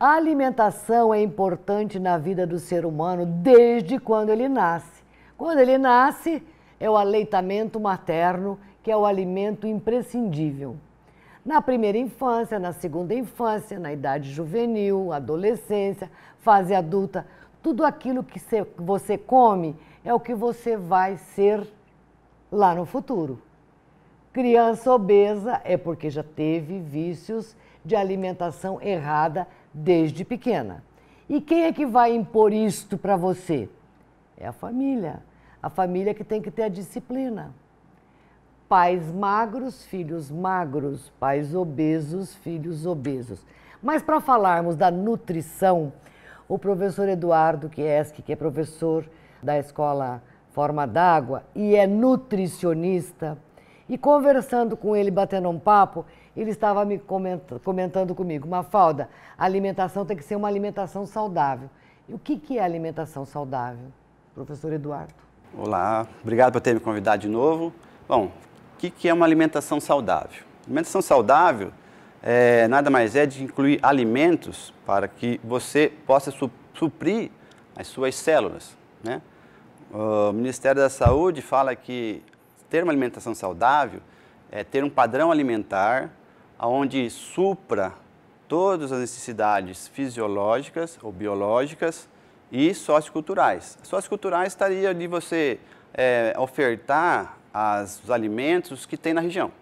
A alimentação é importante na vida do ser humano desde quando ele nasce. Quando ele nasce, é o aleitamento materno, que é o alimento imprescindível. Na primeira infância, na segunda infância, na idade juvenil, adolescência, fase adulta, tudo aquilo que você come é o que você vai ser lá no futuro. Criança obesa é porque já teve vícios de alimentação errada desde pequena. E quem é que vai impor isto para você? É a família. A família que tem que ter a disciplina. Pais magros, filhos magros, pais obesos, filhos obesos. Mas para falarmos da nutrição, o professor Eduardo Kieski, que é professor da escola Forma d'Água e é nutricionista, e conversando com ele, batendo um papo, ele estava me comentando, comentando comigo, Mafalda, a alimentação tem que ser uma alimentação saudável. E o que, que é alimentação saudável, professor Eduardo? Olá, obrigado por ter me convidado de novo. Bom, o que, que é uma alimentação saudável? Alimentação saudável é, nada mais é de incluir alimentos para que você possa su suprir as suas células. Né? O Ministério da Saúde fala que ter uma alimentação saudável é ter um padrão alimentar aonde supra todas as necessidades fisiológicas ou biológicas e socioculturais. Socioculturais estaria de você é, ofertar as, os alimentos que tem na região.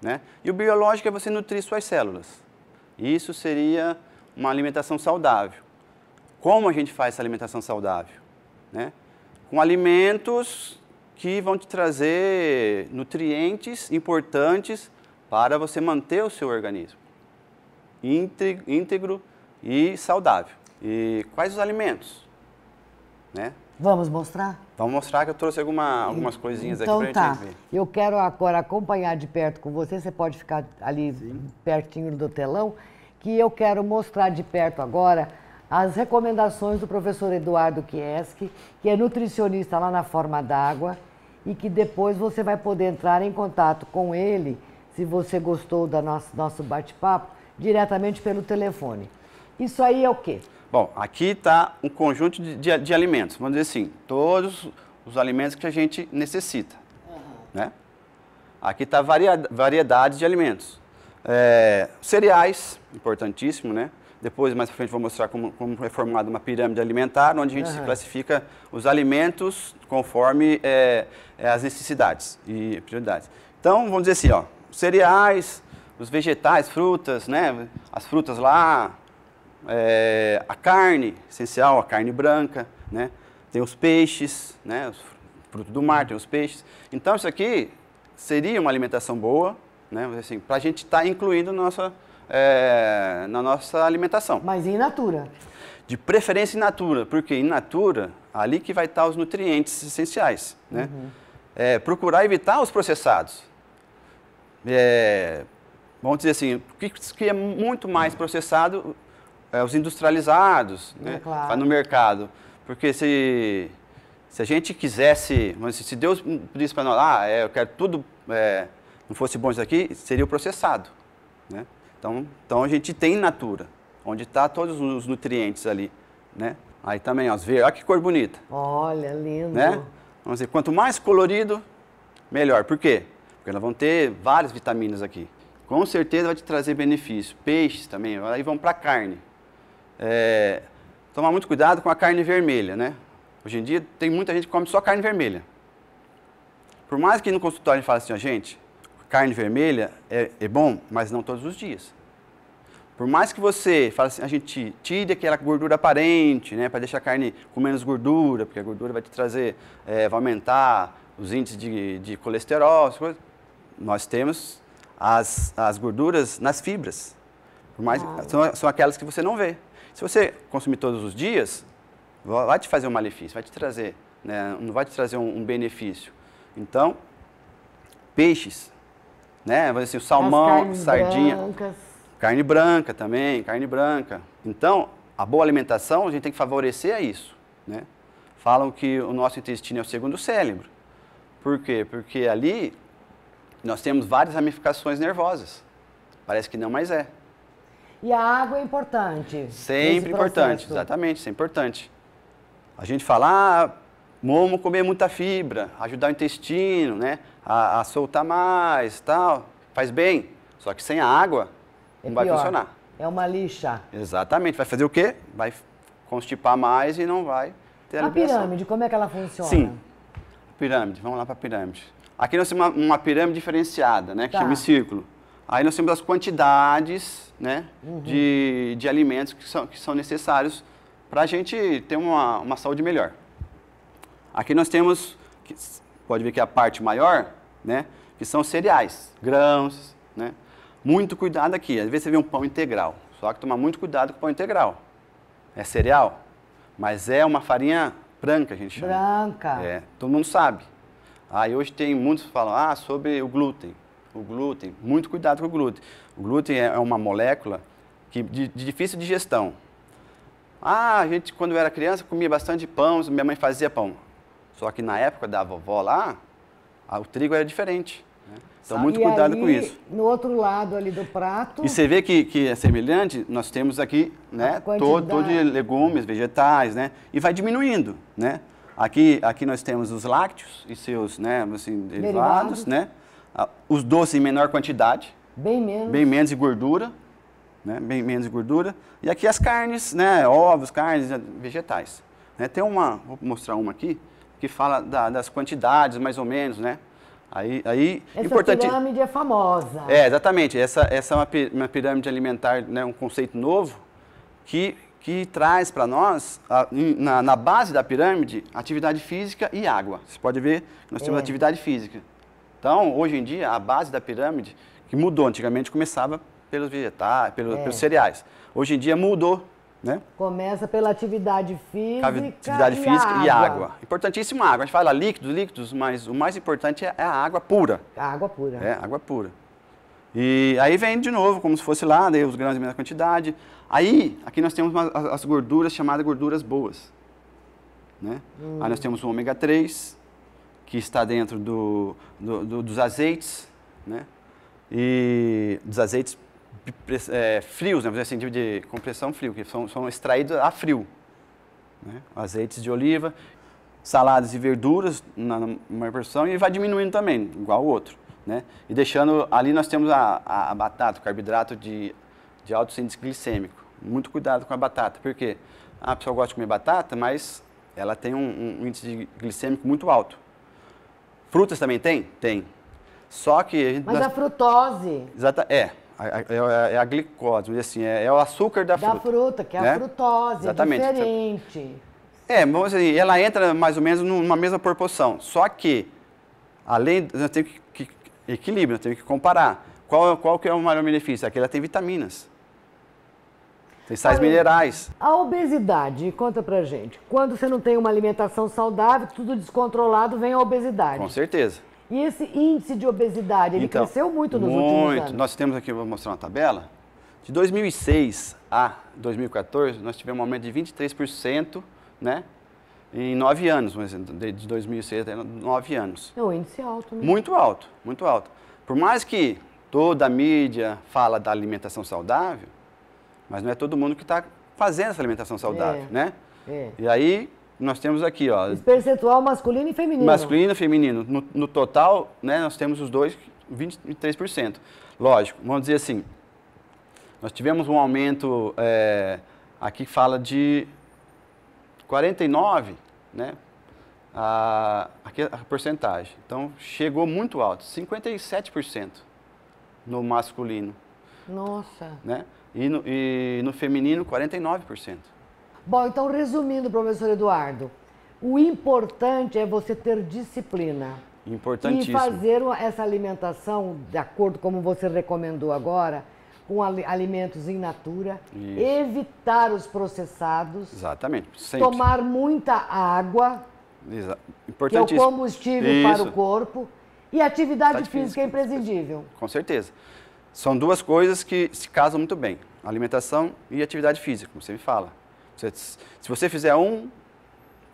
Né? E o biológico é você nutrir suas células. Isso seria uma alimentação saudável. Como a gente faz essa alimentação saudável? Né? Com alimentos que vão te trazer nutrientes importantes para você manter o seu organismo íntegro e saudável. E quais os alimentos? Né? Vamos mostrar? Vamos mostrar que eu trouxe alguma, algumas coisinhas então, aqui para tá. gente ver. Eu quero agora acompanhar de perto com você, você pode ficar ali Sim. pertinho do telão, que eu quero mostrar de perto agora as recomendações do professor Eduardo Kieski, que é nutricionista lá na Forma d'Água, e que depois você vai poder entrar em contato com ele se você gostou do nosso, nosso bate-papo, diretamente pelo telefone. Isso aí é o quê? Bom, aqui está um conjunto de, de, de, alimentos, vamos dizer assim, todos os alimentos que a gente necessita. Uhum. Né? Aqui está varia variedade de alimentos. É, cereais, importantíssimo, né? Depois, mais pra frente, vou mostrar como, como é formada uma pirâmide alimentar, onde a gente uhum. se classifica os alimentos conforme é, é, as necessidades e prioridades. Então, vamos dizer assim, ó, os cereais, os vegetais, frutas, né? As frutas lá, é, a carne, essencial, a carne branca, né? Tem os peixes, né? Os frutos do mar, tem os peixes. Então isso aqui seria uma alimentação boa, né? Assim, para a gente estar tá incluindo nossa, é, na nossa alimentação. Mas em natura? De preferência em natura, porque em natura, ali que vai estar tá os nutrientes essenciais, né? Uhum. É, procurar evitar os processados é, vamos dizer assim, o que, que é muito mais processado é os industrializados é, né, claro. no mercado. Porque se, se a gente quisesse, se Deus pedisse para nós, ah, é, eu quero tudo, é, não fosse bom isso aqui, seria o processado. Né? Então, então a gente tem natura, onde está todos os nutrientes ali. Né? Aí também, ó, ver, olha que cor bonita. Olha, lindo. Né? Vamos dizer, quanto mais colorido, melhor. Por quê? Porque elas vão ter várias vitaminas aqui. Com certeza vai te trazer benefício. Peixes também, aí vão para carne. É, tomar muito cuidado com a carne vermelha, né? Hoje em dia tem muita gente que come só carne vermelha. Por mais que no consultório a gente fale assim, ó, gente, carne vermelha é, é, bom, mas não todos os dias. Por mais que você fale assim, a gente tire aquela gordura aparente, né, para deixar a carne com menos gordura, porque a gordura vai te trazer, é, vai aumentar os índices de, de colesterol, essas coisas nós temos as, as gorduras nas fibras. Mais, ah. são, são aquelas que você não vê. Se você consumir todos os dias, vai te fazer um malefício, vai te trazer, né? não vai te trazer um, um benefício. Então, peixes, né? Assim, o salmão, sardinha, brancas. carne branca também, carne branca. Então, a boa alimentação a gente tem que favorecer a isso, né? Falam que o nosso intestino é o segundo cérebro. Por quê? Porque ali nós temos várias ramificações nervosas. Parece que não, mas é. E a água é importante. Sempre importante, exatamente, isso é importante. A gente fala, ah, momo comer muita fibra, ajudar o intestino, né? A, a soltar mais tal. Faz bem. Só que sem a água é não vai pior. funcionar. É uma lixa. Exatamente. Vai fazer o quê? Vai constipar mais e não vai ter a, a pirâmide, como é que ela funciona? Sim. Pirâmide, vamos lá para a pirâmide. Aqui nós temos uma, uma pirâmide diferenciada, né? Que tá. chama círculo. Aí nós temos as quantidades né, uhum. de, de alimentos que são, que são necessários para a gente ter uma, uma saúde melhor. Aqui nós temos, pode ver que é a parte maior, né, que são cereais, grãos. Né? Muito cuidado aqui, às vezes você vê um pão integral, só que tomar muito cuidado com o pão integral. É cereal, mas é uma farinha branca, a gente chama. Branca. É, todo mundo sabe. Aí hoje tem muitos que falam ah, sobre o glúten. O glúten, muito cuidado com o glúten. O glúten é, é uma molécula que, de, de difícil digestão. Ah, a gente, quando era criança, comia bastante pão, minha mãe fazia pão. Só que na época da vovó lá, o trigo era diferente. Né? Então, muito cuidado com isso. No outro lado ali do prato. E você vê que, que é semelhante, nós temos aqui né, todo, todo de legumes, vegetais, né? E vai diminuindo, né? Aqui, aqui nós temos os lácteos e seus né, assim, derivados, derivados, né? Ah, os doces em menor quantidade. Bem menos. Bem menos de gordura, né? Bem menos de gordura. E aqui as carnes, né? Ovos, carnes, eh, vegetais. Né? Tem uma, vou mostrar uma aqui, que fala da, das quantidades, mais ou menos, né? Aí, aí essa importante... pirâmide é famosa. É, exatamente. Essa, essa é uma, pirâmide alimentar, né? um conceito novo, que que traz para nós, na, na, base da pirâmide, atividade física e água. Você pode ver que nós temos é. atividade física. Então, hoje em dia, a base da pirâmide, que mudou, antigamente começava pelos vegetais, pelos, é. pelos cereais. Hoje em dia mudou né? Começa pela atividade física. Atividade e física água. e água. Importantíssima a água. A gente fala líquidos, líquidos, mas o mais importante é, é a água pura. A água pura. É, água pura. E aí vem de novo, como se fosse lá, daí os grãos em mesma quantidade. Aí, aqui nós temos uma, as gorduras chamadas gorduras boas. Né? Hum. Aí nós temos o ômega 3, que está dentro do, do, do dos azeites, né? E dos azeites é, frios, né? assim, de, tipo de compressão frio, que são, são extraídos a frio. Né? Azeites de oliva, saladas e verduras na, na maior porção, e vai diminuindo também, igual o outro. Né? E deixando, ali nós temos a, a, a batata, o carboidrato de, de alto índice glicêmico. Muito cuidado com a batata, porque ah, a pessoa gosta de comer batata, mas ela tem um, um índice glicêmico muito alto. Frutas também tem? Tem. Só que... A gente, mas nós... a frutose... Exata, é, é, é, é, a glicose, assim, é, é, o açúcar da, da fruta. Da fruta, que é né? a frutose, é Exatamente. É diferente. É, mas assim, ela entra mais ou menos numa mesma proporção. Só que, além, nós temos que equilíbrio, eu tenho que comparar. Qual, é qual que é o maior benefício? Aquela é tem vitaminas. Tem sais minerais. A obesidade, conta pra gente. Quando você não tem uma alimentação saudável, tudo descontrolado, vem a obesidade. Com certeza. E esse índice de obesidade, ele então, cresceu muito nos muito. últimos anos? Muito. Nós temos aqui, vou mostrar uma tabela. De 2006 a 2014, nós tivemos um aumento de 23%, né? em nove anos, um exemplo, de 2006 até nove anos. É um índice alto. Mesmo. Né? Muito alto, muito alto. Por mais que toda a mídia fala da alimentação saudável, mas não é todo mundo que está fazendo essa alimentação saudável, é. né? É. E aí nós temos aqui, ó... Esse percentual masculino e feminino. Masculino e feminino. No, no total, né, nós temos os dois, 23%. Lógico, vamos dizer assim, nós tivemos um aumento é, aqui que fala de 49, né? A, a, porcentagem. Então, chegou muito alto, 57% no masculino. Nossa! Né? E, no, e no feminino, 49%. Bom, então, resumindo, professor Eduardo, o importante é você ter disciplina. Importantíssimo. E fazer essa alimentação, de acordo com como você recomendou agora, com alimentos in natura, Isso. evitar os processados. Exatamente. Sempre. Tomar muita água, Importante que é o combustível isso. para o corpo. E atividade, tá física, física é imprescindível. Com certeza. São duas coisas que se casam muito bem. Alimentação e atividade física, como você me fala. se você fizer um,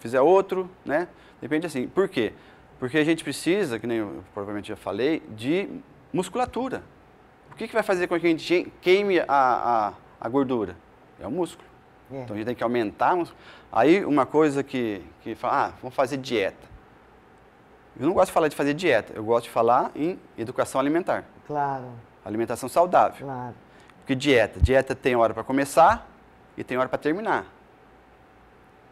fizer outro, né? Depende assim. Por quê? Porque a gente precisa, que nem eu provavelmente já falei, de musculatura. O que, que vai fazer com que a gente queime a, a, a gordura? É o músculo. Uhum. Então a gente tem que aumentar. Aí uma coisa que, que fala, ah, vamos fazer dieta. Eu não gosto de falar de fazer dieta, eu gosto de falar em educação alimentar. Claro. Alimentação saudável. Claro. Porque dieta, dieta tem hora para começar e tem hora para terminar.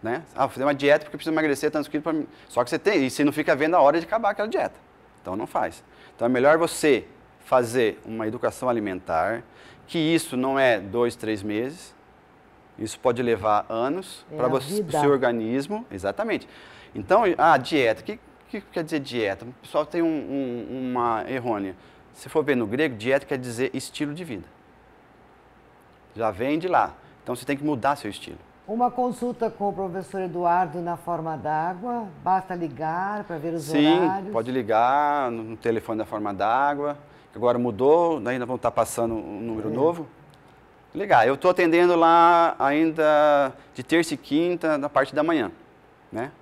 Né? Ah, vou fazer uma dieta porque precisa emagrecer tantos quilos para mim. Só que você tem, e você não fica vendo a hora de acabar aquela dieta. Então não faz. Então é melhor você fazer uma educação alimentar, que isso não é dois, três meses, isso pode levar anos é para o seu organismo. Exatamente. Então, a dieta, o que, que, quer dizer dieta? O pessoal tem um, um, uma errônea. Se for ver no grego, dieta quer dizer estilo de vida. Já vem de lá. Então, você tem que mudar seu estilo. Uma consulta com o professor Eduardo na forma d'água, basta ligar para ver os Sim, horários? Sim, pode ligar no telefone da forma d'água agora mudou, né, ainda vão estar tá passando um número uhum. novo. Legal, eu estou atendendo lá ainda de terça e quinta, na parte da manhã, né?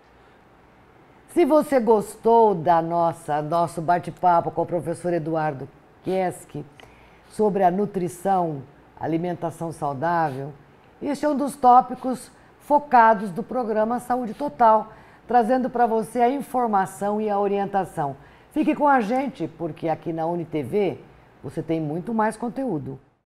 Se você gostou da nossa nosso bate-papo com o professor Eduardo Kieski sobre a nutrição, alimentação saudável, este é um dos tópicos focados do programa Saúde Total, trazendo para você a informação e a orientação. Fique com a gente, porque aqui na UniTV você tem muito mais conteúdo.